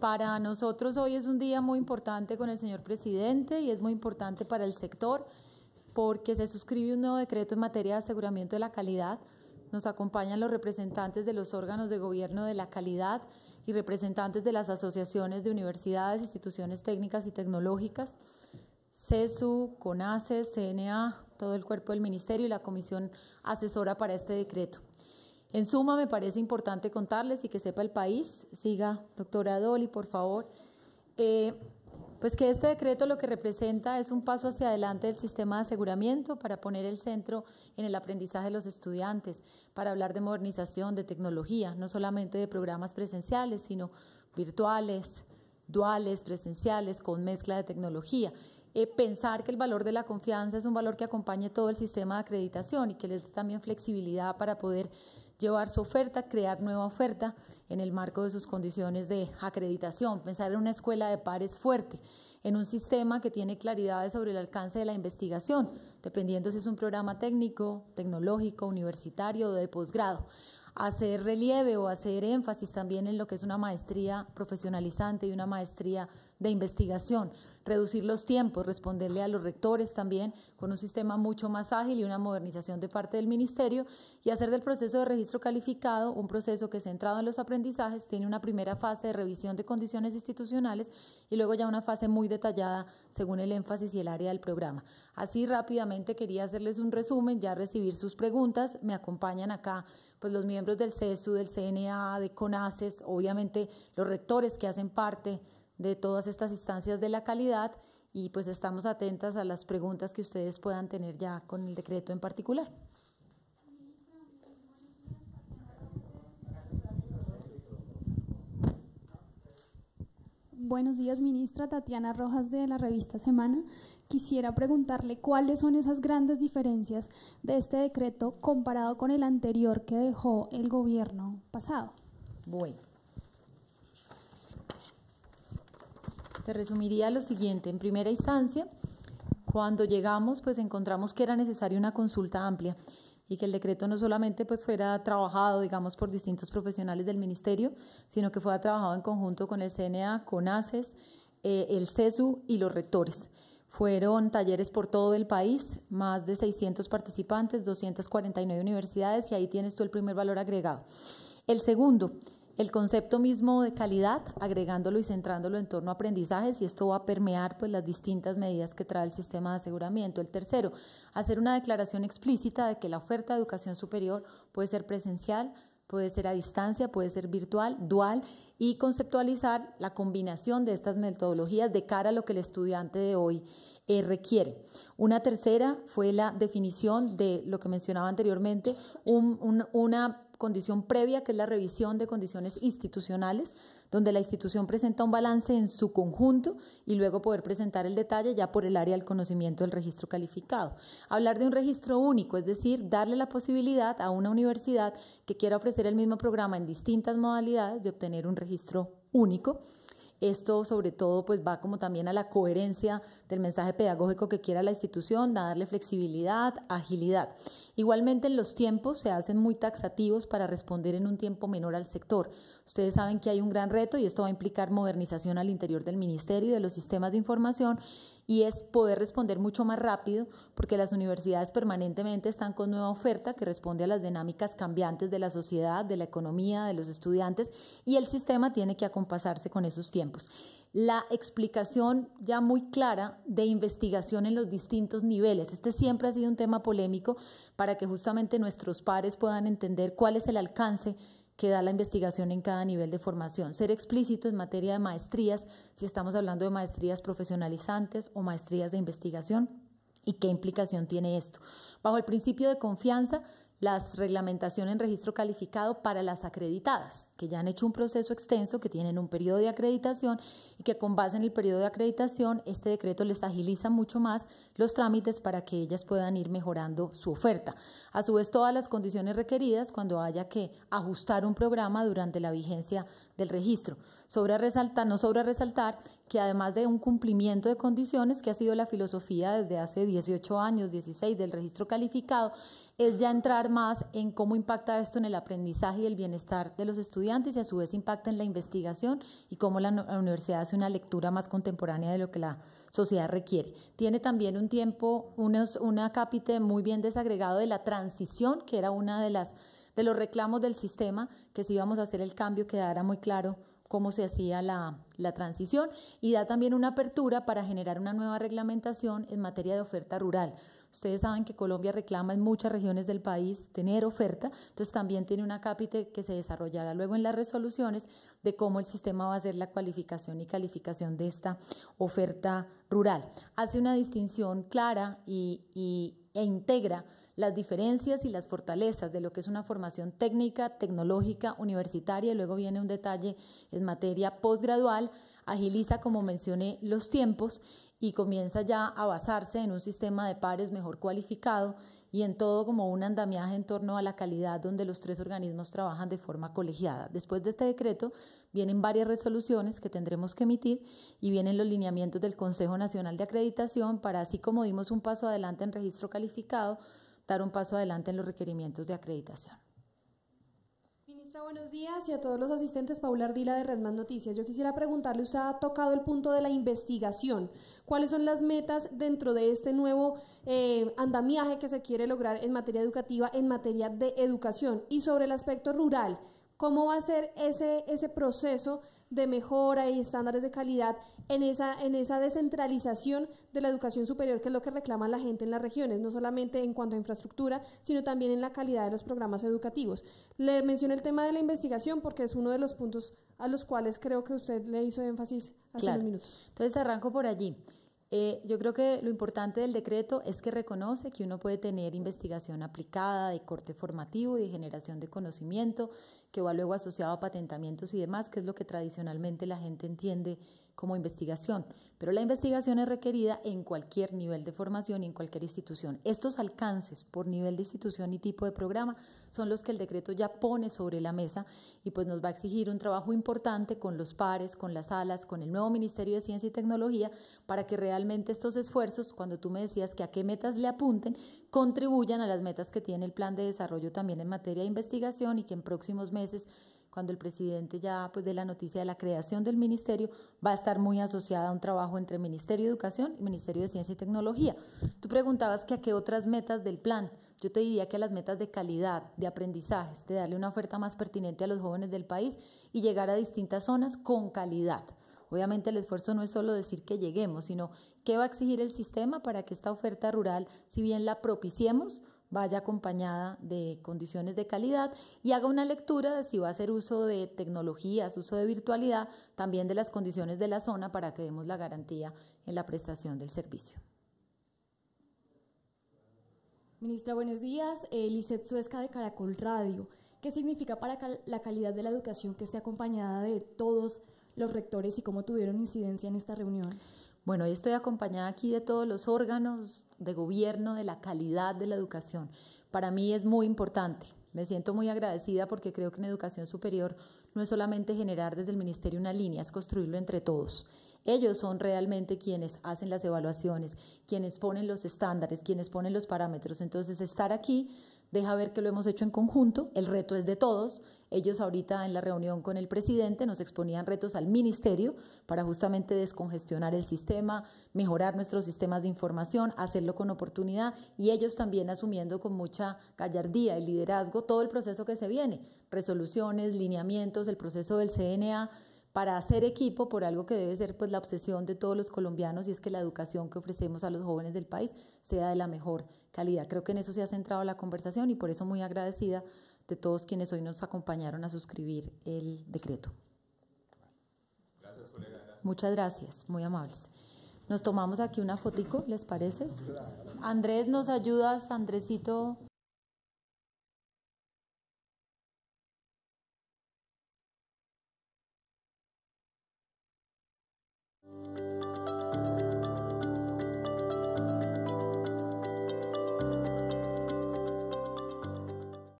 Para nosotros hoy es un día muy importante con el señor presidente y es muy importante para el sector porque se suscribe un nuevo decreto en materia de aseguramiento de la calidad. Nos acompañan los representantes de los órganos de gobierno de la calidad y representantes de las asociaciones de universidades, instituciones técnicas y tecnológicas, CESU, CONACE, CNA, todo el cuerpo del Ministerio y la Comisión Asesora para este decreto. En suma, me parece importante contarles y que sepa el país, siga doctora Dolly, por favor, eh, pues que este decreto lo que representa es un paso hacia adelante del sistema de aseguramiento para poner el centro en el aprendizaje de los estudiantes, para hablar de modernización, de tecnología, no solamente de programas presenciales, sino virtuales, duales, presenciales, con mezcla de tecnología. Eh, pensar que el valor de la confianza es un valor que acompañe todo el sistema de acreditación y que les dé también flexibilidad para poder llevar su oferta, crear nueva oferta en el marco de sus condiciones de acreditación, pensar en una escuela de pares fuerte, en un sistema que tiene claridades sobre el alcance de la investigación, dependiendo si es un programa técnico, tecnológico, universitario o de posgrado hacer relieve o hacer énfasis también en lo que es una maestría profesionalizante y una maestría de investigación, reducir los tiempos, responderle a los rectores también con un sistema mucho más ágil y una modernización de parte del Ministerio y hacer del proceso de registro calificado un proceso que centrado en los aprendizajes tiene una primera fase de revisión de condiciones institucionales y luego ya una fase muy detallada según el énfasis y el área del programa. Así rápidamente quería hacerles un resumen, ya recibir sus preguntas, me acompañan acá pues los miembros del CESU, del CNA, de CONACES, obviamente los rectores que hacen parte de todas estas instancias de la calidad y pues estamos atentas a las preguntas que ustedes puedan tener ya con el decreto en particular. Buenos días, ministra Tatiana Rojas de la revista Semana. Quisiera preguntarle cuáles son esas grandes diferencias de este decreto comparado con el anterior que dejó el gobierno pasado. Bueno, Te resumiría lo siguiente. En primera instancia, cuando llegamos, pues encontramos que era necesaria una consulta amplia y que el decreto no solamente pues fuera trabajado, digamos, por distintos profesionales del ministerio, sino que fuera trabajado en conjunto con el CNA, con ACES, eh, el CESU y los rectores. Fueron talleres por todo el país, más de 600 participantes, 249 universidades y ahí tienes tú el primer valor agregado. El segundo, el concepto mismo de calidad, agregándolo y centrándolo en torno a aprendizajes y esto va a permear pues las distintas medidas que trae el sistema de aseguramiento. El tercero, hacer una declaración explícita de que la oferta de educación superior puede ser presencial, puede ser a distancia, puede ser virtual, dual y conceptualizar la combinación de estas metodologías de cara a lo que el estudiante de hoy eh, requiere. Una tercera fue la definición de lo que mencionaba anteriormente, una condición previa, que es la revisión de condiciones institucionales, donde la institución presenta un balance en su conjunto y luego poder presentar el detalle ya por el área del conocimiento del registro calificado. Hablar de un registro único, es decir, darle la posibilidad a una universidad que quiera ofrecer el mismo programa en distintas modalidades de obtener un registro único esto sobre todo pues va como también a la coherencia del mensaje pedagógico que quiera la institución, a darle flexibilidad, agilidad. Igualmente en los tiempos se hacen muy taxativos para responder en un tiempo menor al sector. Ustedes saben que hay un gran reto y esto va a implicar modernización al interior del ministerio y de los sistemas de información y es poder responder mucho más rápido porque las universidades permanentemente están con nueva oferta que responde a las dinámicas cambiantes de la sociedad, de la economía, de los estudiantes y el sistema tiene que acompasarse con esos tiempos. La explicación ya muy clara de investigación en los distintos niveles. Este siempre ha sido un tema polémico para que justamente nuestros pares puedan entender cuál es el alcance que da la investigación en cada nivel de formación. Ser explícito en materia de maestrías, si estamos hablando de maestrías profesionalizantes o maestrías de investigación, y qué implicación tiene esto. Bajo el principio de confianza, las reglamentaciones en registro calificado para las acreditadas, que ya han hecho un proceso extenso, que tienen un periodo de acreditación y que con base en el periodo de acreditación este decreto les agiliza mucho más los trámites para que ellas puedan ir mejorando su oferta. A su vez, todas las condiciones requeridas cuando haya que ajustar un programa durante la vigencia del registro. Sobra resaltar, no sobra resaltar que además de un cumplimiento de condiciones, que ha sido la filosofía desde hace 18 años, 16 del registro calificado, es ya entrar más en cómo impacta esto en el aprendizaje y el bienestar de los estudiantes y a su vez impacta en la investigación y cómo la, universidad hace una lectura más contemporánea de lo que la sociedad requiere. Tiene también un tiempo, un una muy bien desagregado de la transición, que era una de las de los reclamos del sistema, que si íbamos a hacer el cambio quedara muy claro cómo se hacía la, transición y da también una apertura para generar una nueva reglamentación en materia de oferta rural. Ustedes saben que Colombia reclama en muchas regiones del país tener oferta, entonces también tiene una cápita que se desarrollará luego en las resoluciones de cómo el sistema va a hacer la cualificación y calificación de esta oferta rural. Hace una distinción clara e integra las diferencias y las fortalezas de lo que es una formación técnica, tecnológica, universitaria, y luego viene un detalle en materia posgradual, agiliza, como mencioné, los tiempos y comienza ya a basarse en un sistema de pares mejor cualificado y en todo como un andamiaje en torno a la calidad donde los tres organismos trabajan de forma colegiada. Después de este decreto vienen varias resoluciones que tendremos que emitir y vienen los lineamientos del Consejo Nacional de Acreditación para así como dimos un paso adelante en registro calificado, dar un paso adelante en los requerimientos de acreditación. Ministra, buenos días y a todos los asistentes. Paula Ardila de Resmas Noticias. Yo quisiera preguntarle, usted ha tocado el punto de la investigación. ¿Cuáles son las metas dentro de este nuevo eh, andamiaje que se quiere lograr en materia educativa, en materia de educación? Y sobre el aspecto rural, ¿cómo va a ser ese, ese proceso? de mejora y estándares de calidad en esa, en esa descentralización de la educación superior, que es lo que reclama la gente en las regiones, no solamente en cuanto a infraestructura, sino también en la calidad de los programas educativos. Le mencioné el tema de la investigación porque es uno de los puntos a los cuales creo que usted le hizo énfasis hace unos minutos. Entonces arranco por allí. Eh, yo creo que lo importante del decreto es que reconoce que uno puede tener investigación aplicada de corte formativo y de generación de conocimiento, que va luego asociado a patentamientos y demás, que es lo que tradicionalmente la gente entiende como investigación, pero la investigación es requerida en cualquier nivel de formación y en cualquier institución. Estos alcances por nivel de institución y tipo de programa son los que el decreto ya pone sobre la mesa y pues nos va a exigir un trabajo importante con los pares, con las alas, con el nuevo Ministerio de Ciencia y Tecnología para que realmente estos esfuerzos, cuando tú me decías que a qué metas le apunten, contribuyan a las metas que tiene el plan de desarrollo también en materia de investigación y que en próximos meses cuando el presidente ya pues de la noticia de la creación del ministerio, va a estar muy asociada a un trabajo entre Ministerio de Educación y Ministerio de Ciencia y Tecnología. Tú preguntabas que a qué otras metas del plan. Yo te diría que a las metas de calidad, de aprendizajes, de darle una oferta más pertinente a los jóvenes del país y llegar a distintas zonas con calidad. Obviamente el esfuerzo no es solo decir que lleguemos, sino qué va a exigir el sistema para que esta oferta rural, si bien la propiciemos, vaya acompañada de condiciones de calidad y haga una lectura de si va a hacer uso de tecnologías, uso de virtualidad, también de las condiciones de la zona para que demos la garantía en la prestación del servicio. Ministra, buenos días. Eh, Suesca de Caracol Radio. ¿Qué significa para la calidad de la educación que esté acompañada de todos los rectores y cómo tuvieron incidencia en esta reunión? Bueno, estoy acompañada aquí de todos los órganos de gobierno de la calidad de la educación. Para mí es muy importante. Me siento muy agradecida porque creo que en educación superior no es solamente generar desde el ministerio una línea, es construirlo entre todos. Ellos son realmente quienes hacen las evaluaciones, quienes ponen los estándares, quienes ponen los parámetros. Entonces, estar aquí deja ver que lo hemos hecho en conjunto, el reto es de todos. Ellos ahorita en la reunión con el presidente nos exponían retos al ministerio para justamente descongestionar el sistema, mejorar nuestros sistemas de información, hacerlo con oportunidad y ellos también asumiendo con mucha gallardía el liderazgo todo el proceso que se viene, resoluciones, lineamientos, el proceso del CNA para hacer equipo por algo que debe ser pues la obsesión de todos los colombianos y es que la educación que ofrecemos a los jóvenes del país sea de la mejor calidad. Creo que en eso se ha centrado la conversación y por eso muy agradecida de todos quienes hoy nos acompañaron a suscribir el decreto. Muchas gracias, muy amables. Nos tomamos aquí una fotico, ¿les parece? Andrés, ¿nos ayudas, Andresito?